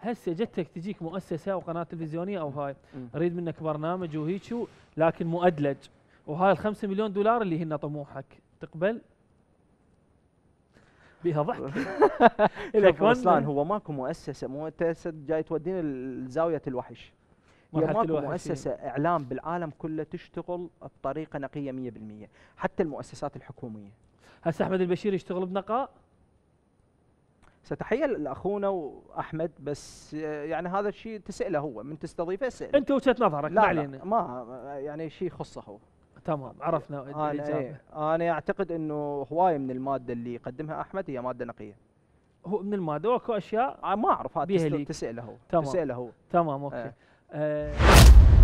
هسه جتك تجيك مؤسسه او قناه تلفزيونيه او هاي اريد منك برنامج وهيك لكن مؤدلج وهاي 5 مليون دولار اللي هن طموحك تقبل بيها ضحك لك اصلا هو ماكو مؤسسه مؤسسه جاي تودينا لزاويه الوحش هي ماكو مؤسسه إيه. اعلام بالعالم كله تشتغل بطريقه نقيه 100% حتى المؤسسات الحكوميه هسه احمد البشير يشتغل بنقاء ستحيل لاخونا واحمد بس يعني هذا الشيء تساله هو من تستضيفه اساله انت وجهه نظرك لا ما علينا لا ما يعني شيء يخصه هو تمام عرفنا آه، أنا الاجابه ايه انا اعتقد انه هوايه من الماده اللي يقدمها احمد هي ماده نقيه هو من الماده واكو اشياء آه، ما اعرف هذا تساله هو تمام تساله هو تمام اوكي اه. اه